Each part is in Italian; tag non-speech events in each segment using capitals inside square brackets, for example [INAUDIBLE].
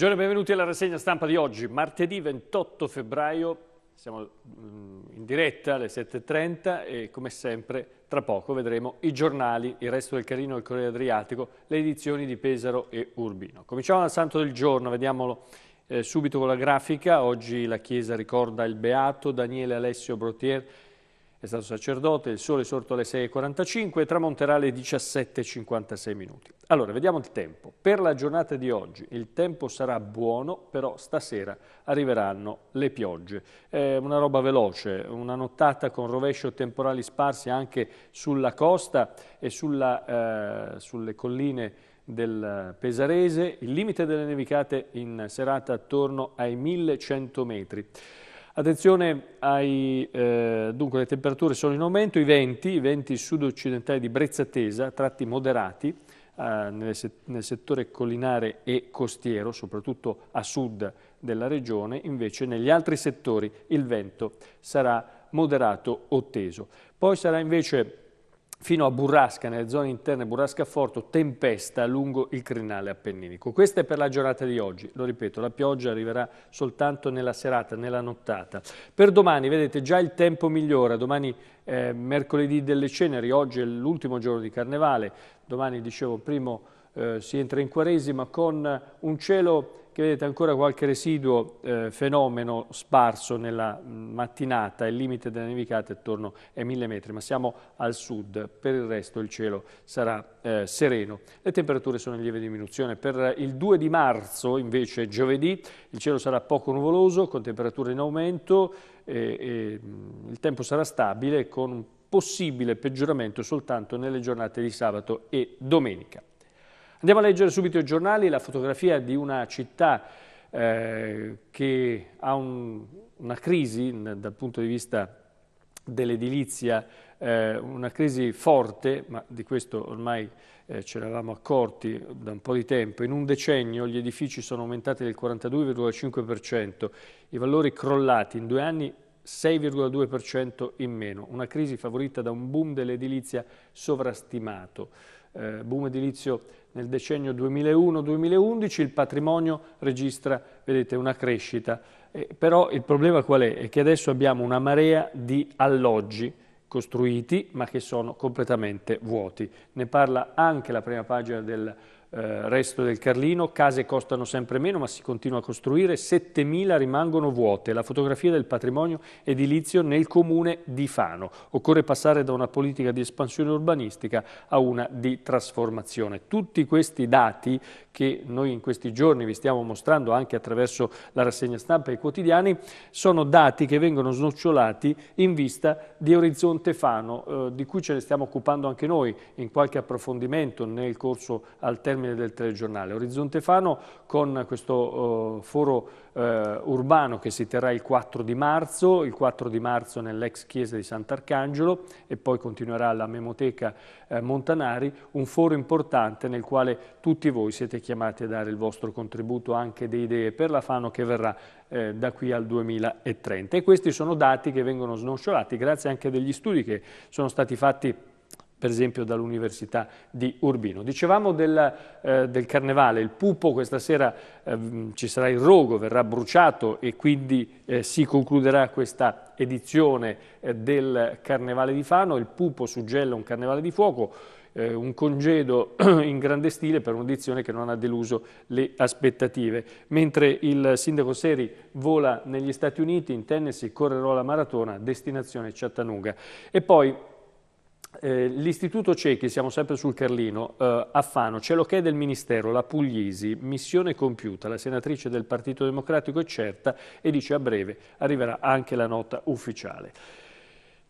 Buongiorno e benvenuti alla rassegna stampa di oggi, martedì 28 febbraio, siamo mm, in diretta alle 7.30 e come sempre tra poco vedremo i giornali, il resto del Carino e il Corriere Adriatico, le edizioni di Pesaro e Urbino. Cominciamo dal santo del giorno, vediamolo eh, subito con la grafica, oggi la Chiesa ricorda il Beato Daniele Alessio Brotier, è stato sacerdote, il sole è sorto alle 6.45 e tramonterà alle 17.56 minuti. Allora, vediamo il tempo. Per la giornata di oggi il tempo sarà buono, però stasera arriveranno le piogge. Eh, una roba veloce, una nottata con rovescio temporali sparsi anche sulla costa e sulla, eh, sulle colline del Pesarese, il limite delle nevicate in serata attorno ai 1100 metri. Attenzione ai, eh, dunque le temperature sono in aumento, i venti, i venti sud-occidentali di brezza tesa, tratti moderati eh, nel, set nel settore collinare e costiero, soprattutto a sud della regione, invece negli altri settori il vento sarà moderato o teso. Poi sarà invece fino a Burrasca, nelle zone interne Burrasca Forto, tempesta lungo il crinale appenninico. Questa è per la giornata di oggi, lo ripeto, la pioggia arriverà soltanto nella serata, nella nottata. Per domani, vedete, già il tempo migliora, domani eh, mercoledì delle ceneri, oggi è l'ultimo giorno di carnevale, domani, dicevo, primo eh, si entra in Quaresima con un cielo che vedete ancora qualche residuo eh, fenomeno sparso nella mattinata, il limite della nevicata è attorno ai 1000 metri, ma siamo al sud, per il resto il cielo sarà eh, sereno. Le temperature sono in lieve diminuzione, per il 2 di marzo invece giovedì il cielo sarà poco nuvoloso con temperature in aumento, e, e, mm, il tempo sarà stabile con un possibile peggioramento soltanto nelle giornate di sabato e domenica. Andiamo a leggere subito i giornali, la fotografia di una città eh, che ha un, una crisi dal punto di vista dell'edilizia, eh, una crisi forte, ma di questo ormai eh, ce l'eravamo accorti da un po' di tempo, in un decennio gli edifici sono aumentati del 42,5%, i valori crollati in due anni 6,2% in meno, una crisi favorita da un boom dell'edilizia sovrastimato eh, boom edilizio nel decennio 2001-2011, il patrimonio registra vedete, una crescita. Eh, però il problema qual è? È che adesso abbiamo una marea di alloggi costruiti ma che sono completamente vuoti. Ne parla anche la prima pagina del eh, resto del Carlino, case costano sempre meno ma si continua a costruire, 7.000 rimangono vuote, la fotografia del patrimonio edilizio nel comune di Fano. Occorre passare da una politica di espansione urbanistica a una di trasformazione. Tutti questi dati che noi in questi giorni vi stiamo mostrando anche attraverso la rassegna stampa e i quotidiani sono dati che vengono snocciolati in vista di Orizzonte Fano, eh, di cui ce ne stiamo occupando anche noi in qualche approfondimento nel corso al termine termine del telegiornale. Orizzonte Fano con questo uh, foro uh, urbano che si terrà il 4 di marzo, il 4 di marzo nell'ex chiesa di Sant'Arcangelo e poi continuerà la Memoteca uh, Montanari, un foro importante nel quale tutti voi siete chiamati a dare il vostro contributo anche di idee per la Fano che verrà da qui al 2030. E questi sono dati che vengono snocciolati grazie anche degli studi che sono stati fatti per esempio dall'Università di Urbino. Dicevamo del, eh, del, carnevale, il pupo questa sera eh, ci sarà il rogo, verrà bruciato e quindi eh, si concluderà questa edizione eh, del Carnevale di Fano, il pupo suggella un carnevale di fuoco, eh, un congedo [CLEARS THROAT] in grande stile per un'edizione che non ha deluso le aspettative. Mentre il sindaco Seri vola negli Stati Uniti, in Tennessee, correrò la maratona, destinazione Chattanooga. E poi eh, L'Istituto Ciechi, siamo sempre sul Carlino, eh, Affano, c'è l'ok del Ministero, la Puglisi, missione compiuta, la senatrice del Partito Democratico è certa e dice a breve arriverà anche la nota ufficiale.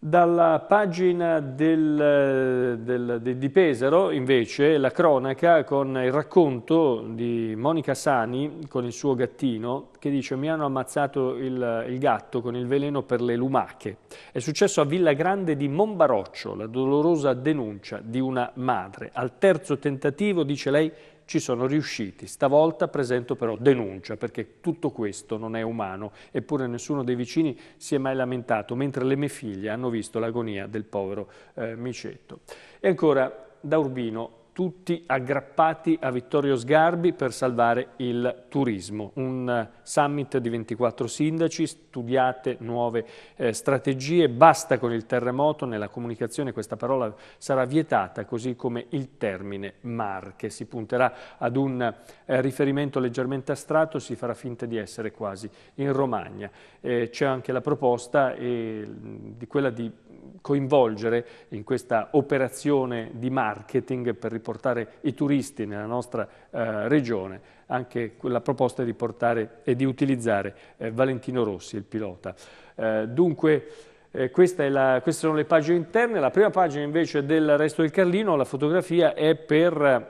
Dalla pagina del, del, di Pesaro invece la cronaca con il racconto di Monica Sani con il suo gattino che dice mi hanno ammazzato il, il gatto con il veleno per le lumache. È successo a Villa Grande di Monbaroccio la dolorosa denuncia di una madre. Al terzo tentativo, dice lei, ci sono riusciti. Stavolta presento però denuncia perché tutto questo non è umano, eppure nessuno dei vicini si è mai lamentato, mentre le mie figlie hanno visto l'agonia del povero eh, Micetto. E ancora da Urbino tutti aggrappati a Vittorio Sgarbi per salvare il turismo. Un summit di 24 sindaci, studiate nuove eh, strategie, basta con il terremoto, nella comunicazione questa parola sarà vietata, così come il termine marche. Si punterà ad un eh, riferimento leggermente astratto, si farà finta di essere quasi in Romagna. Eh, C'è anche la proposta eh, di quella di coinvolgere in questa operazione di marketing per riportare i turisti nella nostra eh, regione anche la proposta di portare e di utilizzare eh, Valentino Rossi, il pilota. Eh, dunque, eh, la, queste sono le pagine interne. La prima pagina invece del resto del Carlino, la fotografia è per eh,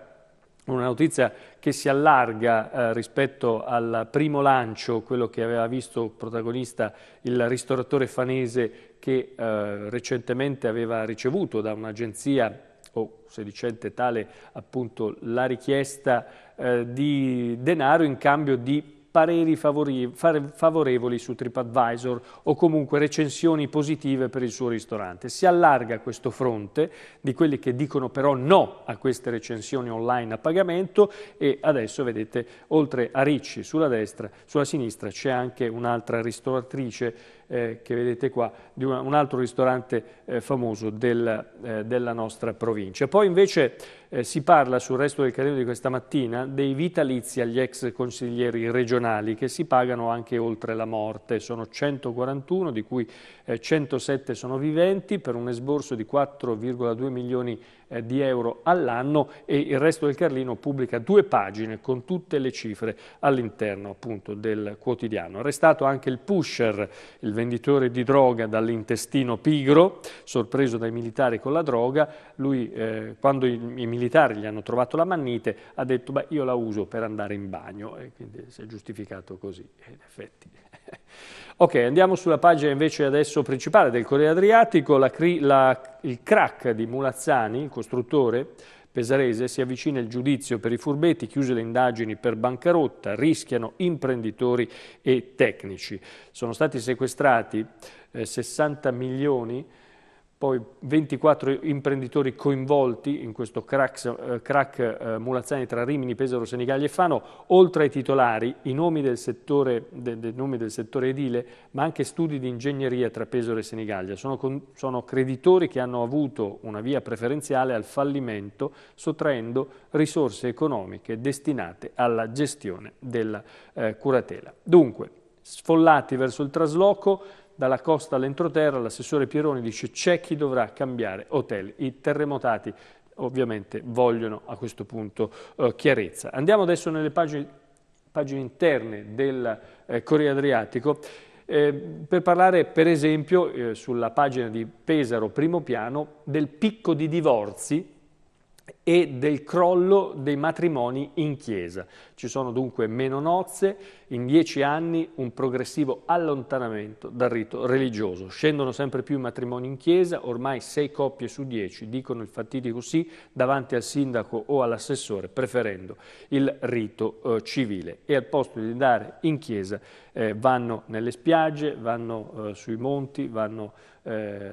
una notizia che si allarga eh, rispetto al primo lancio, quello che aveva visto protagonista il ristoratore fanese che eh, recentemente aveva ricevuto da un'agenzia o sedicente tale appunto la richiesta eh, di denaro in cambio di pareri favorevoli su TripAdvisor o comunque recensioni positive per il suo ristorante. Si allarga questo fronte di quelli che dicono però no a queste recensioni online a pagamento e adesso vedete oltre a Ricci sulla destra, sulla sinistra c'è anche un'altra ristoratrice eh, che vedete qua, di una, un altro ristorante eh, famoso del, eh, della nostra provincia. Poi invece eh, si parla sul resto del carrello di questa mattina dei vitalizi agli ex consiglieri regionali che si pagano anche oltre la morte. Sono 141, di cui 107 eh, sono viventi, per un esborso di 4,2 milioni di eh, di euro all'anno e il resto del Carlino pubblica due pagine con tutte le cifre all'interno appunto del quotidiano. Arrestato anche il pusher, il venditore di droga dall'intestino pigro, sorpreso dai militari con la droga, lui eh, quando i, i, militari gli hanno trovato la mannite ha detto beh io la uso per andare in bagno e quindi si è giustificato così, in effetti [LAUGHS] ok, andiamo sulla pagina invece adesso principale del Corriere Adriatico, la la, il crack di Mulazzani, il costruttore pesarese, si avvicina il giudizio per i furbetti, chiuse le indagini per bancarotta, rischiano imprenditori e tecnici. Sono stati sequestrati eh, 60 milioni di poi 24 imprenditori coinvolti in questo eh, crack, crack eh, Mulazzani tra Rimini, Pesaro, Senigallia e Fano, oltre ai titolari i nomi del, settore, de, de, nomi del settore, edile, ma anche studi di ingegneria tra Pesaro e Senigallia. Sono, con, sono creditori che hanno avuto una via preferenziale al fallimento, sottraendo risorse economiche destinate alla gestione della eh, curatela. Dunque, sfollati verso il trasloco, dalla costa all'entroterra l'assessore Pieroni dice c'è chi dovrà cambiare hotel. I terremotati ovviamente vogliono a questo punto eh, chiarezza. Andiamo adesso nelle pagine, pagine interne del eh, Corriere Adriatico. Eh, per parlare per esempio eh, sulla pagina di Pesaro primo piano del picco di divorzi e del crollo dei matrimoni in chiesa. Ci sono dunque meno nozze, in dieci anni un progressivo allontanamento dal rito religioso. Scendono sempre più i matrimoni in chiesa, ormai sei coppie su dieci dicono il fatidico sì davanti al sindaco o all'assessore, preferendo il rito eh, civile. E al posto di andare in chiesa eh, vanno nelle spiagge, vanno eh, sui monti, vanno eh,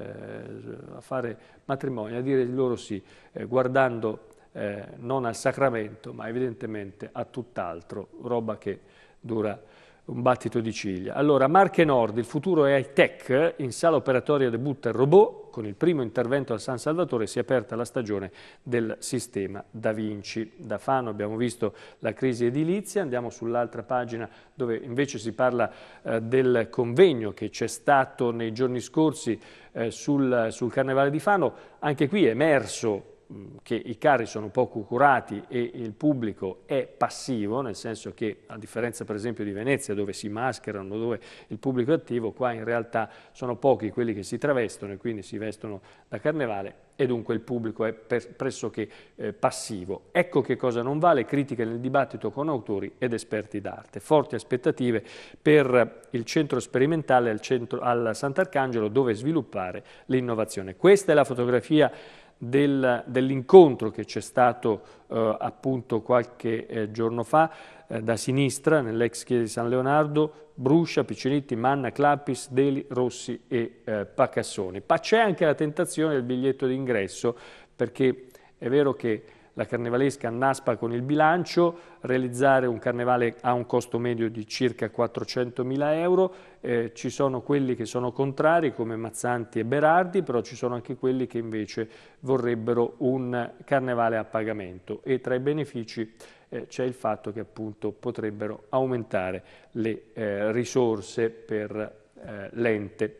a fare matrimoni, a dire di loro sì, eh, guardando eh, non al sacramento, ma evidentemente a tutt'altro, roba che dura un battito di ciglia. Allora, Marche Nord, il futuro è high tech, in sala operatoria debutta il robot, con il primo intervento al San Salvatore si è aperta la stagione del sistema Da Vinci. Da Fano abbiamo visto la crisi edilizia, andiamo sull'altra pagina dove invece si parla eh, del convegno che c'è stato nei giorni scorsi eh, sul, sul Carnevale di Fano, anche qui è emerso che i carri sono poco curati e il pubblico è passivo, nel senso che a differenza per esempio di Venezia dove si mascherano, dove il pubblico è attivo, qua in realtà sono pochi quelli che si travestono e quindi si vestono da carnevale e dunque il pubblico è pressoché eh, passivo. Ecco che cosa non vale, critiche nel dibattito con autori ed esperti d'arte. Forti aspettative per il centro sperimentale al, centro, al Sant'Arcangelo dove sviluppare l'innovazione. Questa è la fotografia del, dell'incontro che c'è stato eh, appunto qualche eh, giorno fa eh, da sinistra nell'ex chiesa di San Leonardo, Bruscia, Piccinetti, Manna, Clappis, Deli, Rossi e eh, Pacassoni. Ma c'è anche la tentazione del biglietto d'ingresso perché è vero che la carnevalesca Naspa con il bilancio, realizzare un carnevale ha un costo medio di circa 400 mila euro, eh, ci sono quelli che sono contrari come Mazzanti e Berardi, però ci sono anche quelli che invece vorrebbero un carnevale a pagamento e tra i benefici eh, c'è il fatto che appunto potrebbero aumentare le eh, risorse per eh, l'ente.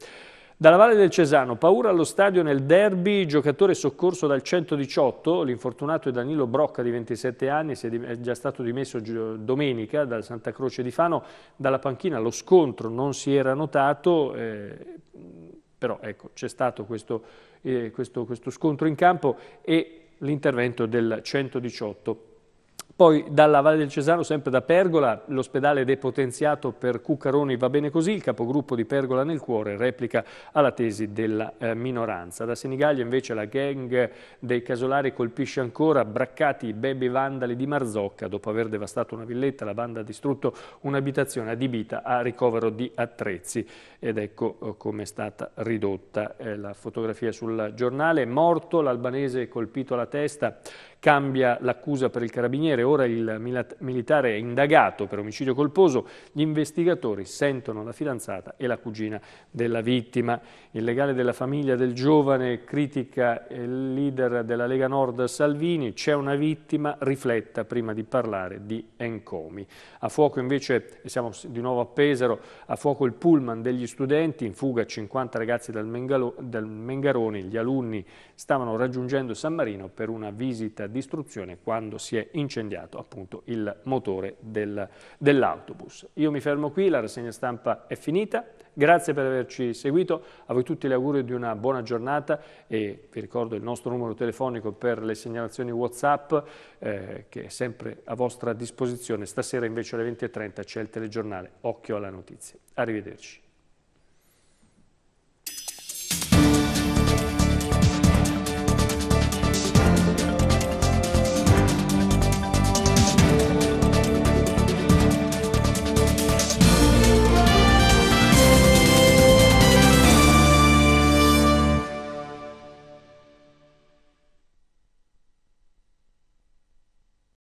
Dalla Valle del Cesano, paura allo stadio nel derby, giocatore soccorso dal 118, l'infortunato è Danilo Brocca di 27 anni, è già stato dimesso domenica dal Santa Croce di Fano, dalla panchina lo scontro non si era notato, eh, però ecco c'è stato questo, eh, questo, questo scontro in campo e l'intervento del 118. Poi dalla Valle del Cesano, sempre da Pergola, l'ospedale depotenziato per Cuccaroni va bene così, il capogruppo di Pergola nel cuore replica alla tesi della eh, minoranza. Da Senigallia invece la gang dei casolari colpisce ancora braccati i baby vandali di Marzocca. Dopo aver devastato una villetta la banda ha distrutto un'abitazione adibita a ricovero di attrezzi. Ed ecco oh, come è stata ridotta eh, la fotografia sul giornale. Morto l'albanese colpito alla testa cambia l'accusa per il carabiniere, ora il militare è indagato per omicidio colposo, gli investigatori sentono la fidanzata e la cugina della vittima. Il legale della famiglia del giovane critica il leader della Lega Nord Salvini, c'è una vittima, rifletta prima di parlare di Encomi. A fuoco invece, siamo di nuovo a Pesaro, a fuoco il pullman degli studenti, in fuga 50 ragazzi dal, Mengalo, dal Mengaroni, gli alunni stavano raggiungendo San Marino per una visita distruzione quando si è incendiato appunto il motore del, dell'autobus. Io mi fermo qui, la rassegna stampa è finita, grazie per averci seguito, a voi tutti l'augurio di una buona giornata e vi ricordo il nostro numero telefonico per le segnalazioni Whatsapp eh, che è sempre a vostra disposizione, stasera invece alle 20.30 c'è il telegiornale Occhio alla notizia. Arrivederci.